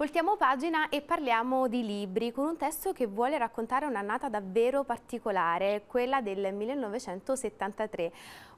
Voltiamo pagina e parliamo di libri con un testo che vuole raccontare un'annata davvero particolare, quella del 1973.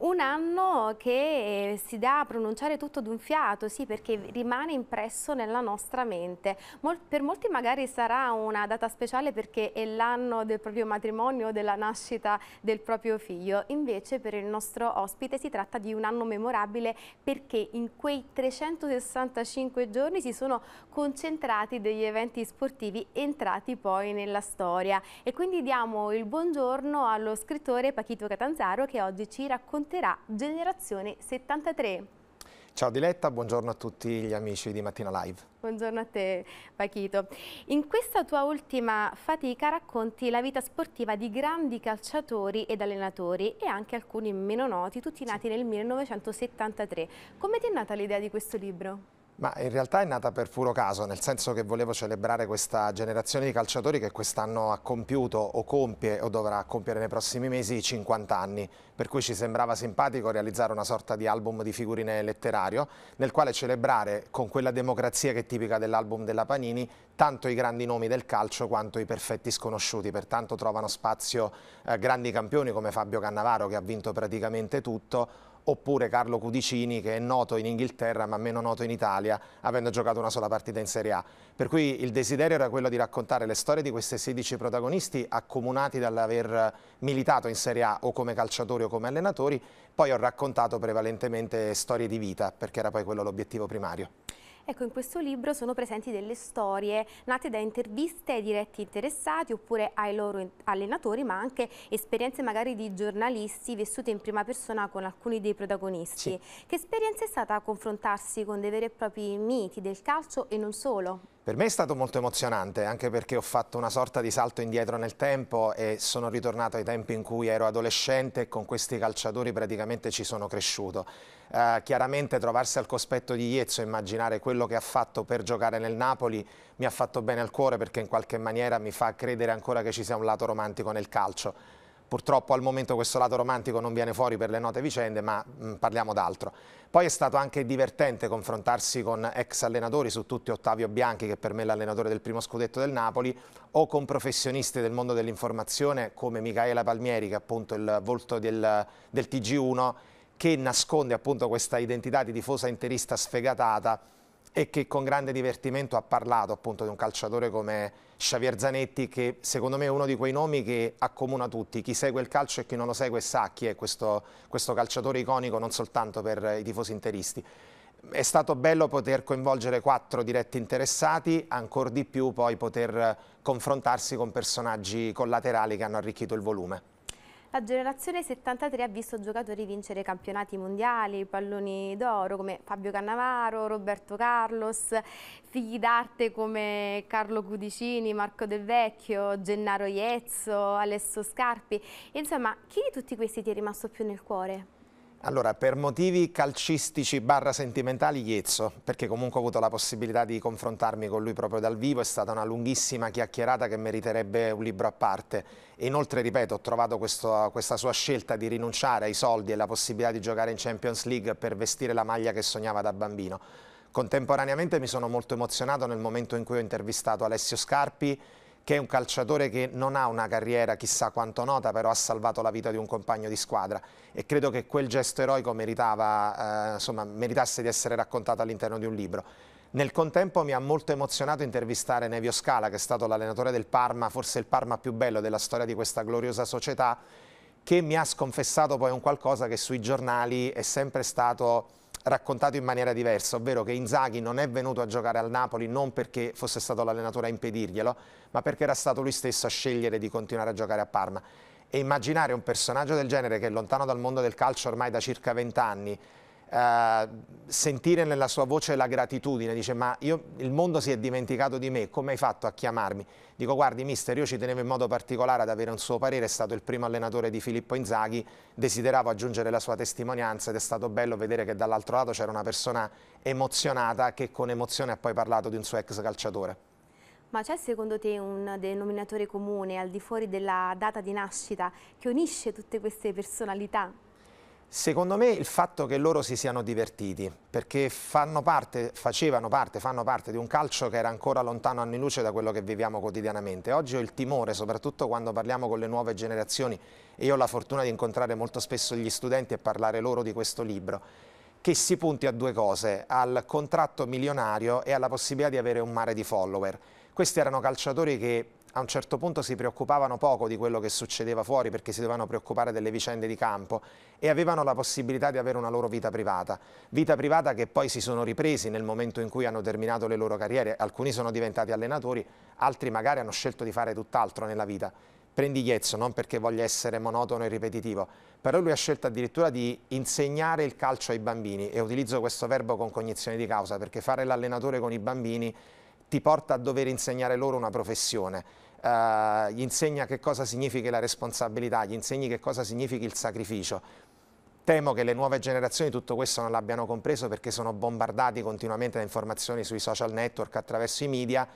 Un anno che eh, si dà a pronunciare tutto d'un fiato, sì, perché rimane impresso nella nostra mente. Mol per molti magari sarà una data speciale perché è l'anno del proprio matrimonio o della nascita del proprio figlio. Invece per il nostro ospite si tratta di un anno memorabile perché in quei 365 giorni si sono concentrati degli eventi sportivi entrati poi nella storia. E quindi diamo il buongiorno allo scrittore Pachito Catanzaro che oggi ci racconta racconterà Generazione 73. Ciao Diletta, buongiorno a tutti gli amici di Mattina Live. Buongiorno a te Pachito. In questa tua ultima fatica racconti la vita sportiva di grandi calciatori ed allenatori e anche alcuni meno noti, tutti nati nel 1973. Come ti è nata l'idea di questo libro? Ma in realtà è nata per puro caso, nel senso che volevo celebrare questa generazione di calciatori che quest'anno ha compiuto o compie o dovrà compiere nei prossimi mesi 50 anni, per cui ci sembrava simpatico realizzare una sorta di album di figurine letterario, nel quale celebrare con quella democrazia che è tipica dell'album della Panini, tanto i grandi nomi del calcio quanto i perfetti sconosciuti, pertanto trovano spazio eh, grandi campioni come Fabio Cannavaro che ha vinto praticamente tutto, oppure Carlo Cudicini che è noto in Inghilterra ma meno noto in Italia avendo giocato una sola partita in Serie A. Per cui il desiderio era quello di raccontare le storie di questi 16 protagonisti accomunati dall'aver militato in Serie A o come calciatori o come allenatori, poi ho raccontato prevalentemente storie di vita perché era poi quello l'obiettivo primario. Ecco, in questo libro sono presenti delle storie nate da interviste ai diretti interessati oppure ai loro allenatori, ma anche esperienze magari di giornalisti vissute in prima persona con alcuni dei protagonisti. Sì. Che esperienza è stata a confrontarsi con dei veri e propri miti del calcio e non solo? Per me è stato molto emozionante, anche perché ho fatto una sorta di salto indietro nel tempo e sono ritornato ai tempi in cui ero adolescente e con questi calciatori praticamente ci sono cresciuto. Eh, chiaramente trovarsi al cospetto di Iezzo e immaginare quello che ha fatto per giocare nel Napoli mi ha fatto bene al cuore perché in qualche maniera mi fa credere ancora che ci sia un lato romantico nel calcio Purtroppo al momento questo lato romantico non viene fuori per le note vicende, ma mh, mm, parliamo d'altro. Poi è stato anche divertente confrontarsi con ex allenatori, su tutti Ottavio Bianchi, che per me è l'allenatore del primo scudetto del Napoli, o con professionisti del mondo dell'informazione come Micaela Palmieri, che è appunto il volto del, del TG1, che nasconde appunto questa identità di tifosa interista sfegatata e che con grande divertimento ha parlato appunto di un calciatore come Xavier Zanetti che secondo me è uno di quei nomi che accomuna tutti, chi segue il calcio e chi non lo segue sa chi è questo, questo calciatore iconico non soltanto per i tifosi interisti. È stato bello poter coinvolgere quattro diretti interessati, ancora di più poi poter confrontarsi con personaggi collaterali che hanno arricchito il volume. La generazione 73 ha visto giocatori vincere campionati mondiali, palloni d'oro come Fabio Cannavaro, Roberto Carlos, figli d'arte come Carlo Cudicini, Marco Del Vecchio, Gennaro Iezzo, Alessio Scarpi. Insomma, chi di tutti questi ti è rimasto più nel cuore? Allora, per motivi calcistici barra sentimentali, Iezzo, perché comunque ho avuto la possibilità di confrontarmi con lui proprio dal vivo, è stata una lunghissima chiacchierata che meriterebbe un libro a parte. E inoltre, ripeto, ho trovato questo, questa sua scelta di rinunciare ai soldi e la possibilità di giocare in Champions League per vestire la maglia che sognava da bambino. Contemporaneamente mi sono molto emozionato nel momento in cui ho intervistato Alessio Scarpi che è un calciatore che non ha una carriera chissà quanto nota, però ha salvato la vita di un compagno di squadra e credo che quel gesto eroico meritava, eh, insomma, meritasse di essere raccontato all'interno di un libro. Nel contempo mi ha molto emozionato intervistare Nevio Scala, che è stato l'allenatore del Parma, forse il Parma più bello della storia di questa gloriosa società, che mi ha sconfessato poi un qualcosa che sui giornali è sempre stato raccontato in maniera diversa, ovvero che Inzaghi non è venuto a giocare al Napoli non perché fosse stato l'allenatore a impedirglielo, ma perché era stato lui stesso a scegliere di continuare a giocare a Parma. E immaginare un personaggio del genere che è lontano dal mondo del calcio ormai da circa vent'anni, eh, sentire nella sua voce la gratitudine, dice ma io, il mondo si è dimenticato di me, come hai fatto a chiamarmi? Dico guardi mister, io ci tenevo in modo particolare ad avere un suo parere, è stato il primo allenatore di Filippo Inzaghi, desideravo aggiungere la sua testimonianza ed è stato bello vedere che dall'altro lato c'era una persona emozionata che con emozione ha poi parlato di un suo ex calciatore. Ma c'è secondo te un denominatore comune al di fuori della data di nascita che unisce tutte queste personalità? Secondo me il fatto che loro si siano divertiti, perché fanno parte, facevano parte, fanno parte di un calcio che era ancora lontano anni luce da quello che viviamo quotidianamente. Oggi ho il timore, soprattutto quando parliamo con le nuove generazioni, e io ho la fortuna di incontrare molto spesso gli studenti e parlare loro di questo libro, che si punti a due cose, al contratto milionario e alla possibilità di avere un mare di follower. Questi erano calciatori che a un certo punto si preoccupavano poco di quello che succedeva fuori perché si dovevano preoccupare delle vicende di campo e avevano la possibilità di avere una loro vita privata, vita privata che poi si sono ripresi nel momento in cui hanno terminato le loro carriere, alcuni sono diventati allenatori, altri magari hanno scelto di fare tutt'altro nella vita. Prendi Ghezzo, non perché voglia essere monotono e ripetitivo, però lui ha scelto addirittura di insegnare il calcio ai bambini e utilizzo questo verbo con cognizione di causa perché fare l'allenatore con i bambini ti porta a dover insegnare loro una professione. Uh, gli insegna che cosa significa la responsabilità, gli insegni che cosa significa il sacrificio. Temo che le nuove generazioni tutto questo non l'abbiano compreso perché sono bombardati continuamente da informazioni sui social network attraverso i media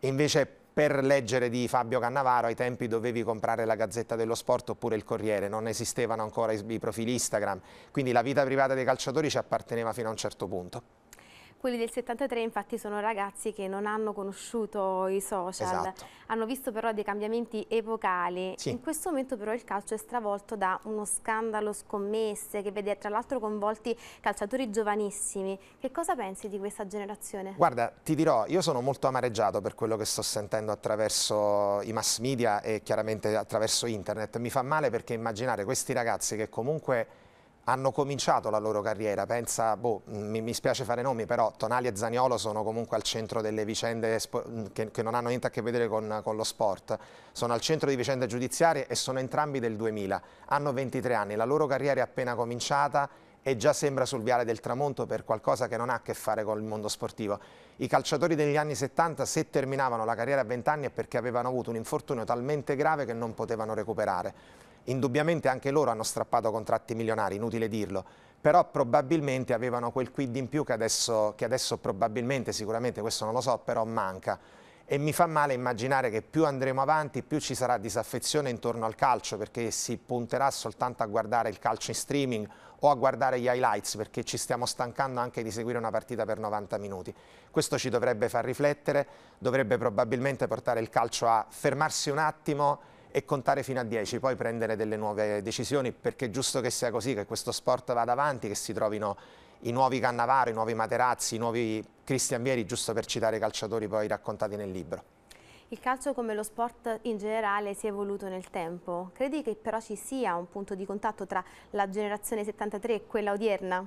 invece per leggere di Fabio Cannavaro ai tempi dovevi comprare la Gazzetta dello Sport oppure il Corriere, non esistevano ancora i profili Instagram, quindi la vita privata dei calciatori ci apparteneva fino a un certo punto. Quelli del 73 infatti sono ragazzi che non hanno conosciuto i social, esatto. hanno visto però dei cambiamenti epocali. Sì. In questo momento però il calcio è stravolto da uno scandalo scommesse che vede tra l'altro coinvolti calciatori giovanissimi. Che cosa pensi di questa generazione? Guarda, ti dirò, io sono molto amareggiato per quello che sto sentendo attraverso i mass media e chiaramente attraverso internet. Mi fa male perché immaginare questi ragazzi che comunque hanno cominciato la loro carriera, pensa, boh, mm, mi, mi, spiace fare nomi, però Tonali e Zaniolo sono comunque al centro delle vicende mm, che, che non hanno niente a che vedere con, con, lo sport, sono al centro di vicende giudiziarie e sono entrambi del 2000, hanno 23 anni, la loro carriera è appena cominciata e già sembra sul viale del tramonto per qualcosa che non ha a che fare con il mondo sportivo. I calciatori degli anni 70 se terminavano la carriera a 20 anni è perché avevano avuto un infortunio talmente grave che non potevano recuperare. Indubbiamente anche loro hanno strappato contratti milionari, inutile dirlo, però probabilmente avevano quel quid in più che adesso, che adesso probabilmente, sicuramente questo non lo so, però manca. E mi fa male immaginare che più andremo avanti, più ci sarà disaffezione intorno al calcio, perché si punterà soltanto a guardare il calcio in streaming o a guardare gli highlights, perché ci stiamo stancando anche di seguire una partita per 90 minuti. Questo ci dovrebbe far riflettere, dovrebbe probabilmente portare il calcio a fermarsi un attimo e contare fino a 10, poi prendere delle nuove decisioni perché è giusto che sia così, che questo sport vada avanti, che si trovino i nuovi Cannavaro, i nuovi Materazzi, i nuovi Cristian Vieri, giusto per citare i calciatori poi raccontati nel libro. Il calcio come lo sport in generale si è evoluto nel tempo. Credi che però ci sia un punto di contatto tra la generazione 73 e quella odierna?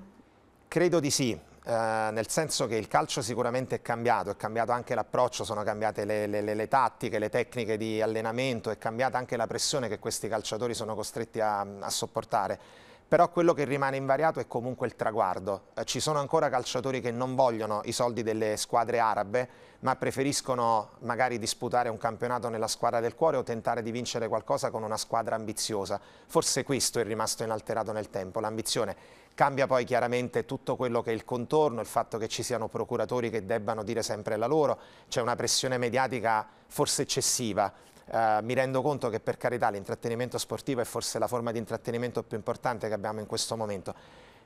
Credo di sì. Eh, nel senso che il calcio sicuramente è cambiato, è cambiato anche l'approccio, sono cambiate le, le, le, tattiche, le tecniche di allenamento, è cambiata anche la pressione che questi calciatori sono costretti a, a sopportare però quello che rimane invariato è comunque il traguardo. Eh, ci sono ancora calciatori che non vogliono i soldi delle squadre arabe, ma preferiscono magari disputare un campionato nella squadra del cuore o tentare di vincere qualcosa con una squadra ambiziosa. Forse questo è rimasto inalterato nel tempo, l'ambizione. Cambia poi chiaramente tutto quello che è il contorno, il fatto che ci siano procuratori che debbano dire sempre la loro, c'è una pressione mediatica forse eccessiva eh, mi rendo conto che per carità l'intrattenimento sportivo è forse la forma di intrattenimento più importante che abbiamo in questo momento,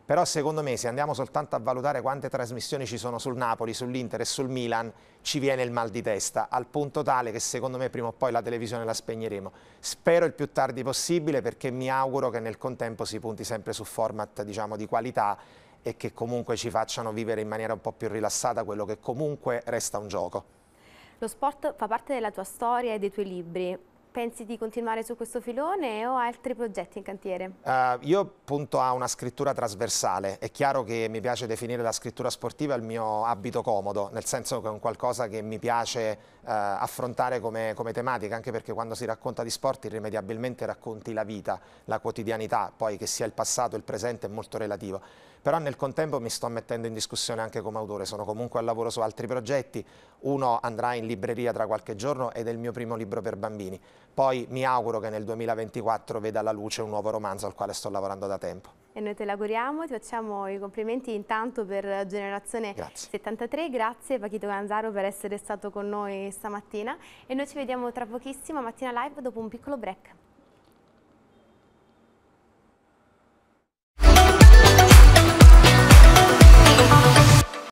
però secondo me se andiamo soltanto a valutare quante trasmissioni ci sono sul Napoli, sull'Inter e sul Milan, ci viene il mal di testa, al punto tale che secondo me prima o poi la televisione la spegneremo. Spero il più tardi possibile perché mi auguro che nel contempo si punti sempre su format diciamo, di qualità e che comunque ci facciano vivere in maniera un po' più rilassata quello che comunque resta un gioco. Lo sport fa parte della tua storia e dei tuoi libri pensi di continuare su questo filone o altri progetti in cantiere? Uh, io punto a una scrittura trasversale. È chiaro che mi piace definire la scrittura sportiva il mio abito comodo, nel senso che è un qualcosa che mi piace uh, affrontare come, come tematica, anche perché quando si racconta di sport irrimediabilmente racconti la vita, la quotidianità, poi che sia il passato, il presente è molto relativo però nel contempo mi sto mettendo in discussione anche come autore, sono comunque al lavoro su altri progetti, uno andrà in libreria tra qualche giorno ed è il mio primo libro per bambini, poi mi auguro che nel 2024 veda la luce un nuovo romanzo al quale sto lavorando da tempo. E noi te l'auguriamo, ti facciamo i complimenti intanto per Generazione grazie. 73, grazie Pachito Ganzaro per essere stato con noi stamattina e noi ci vediamo tra pochissimo a Mattina Live dopo un piccolo break.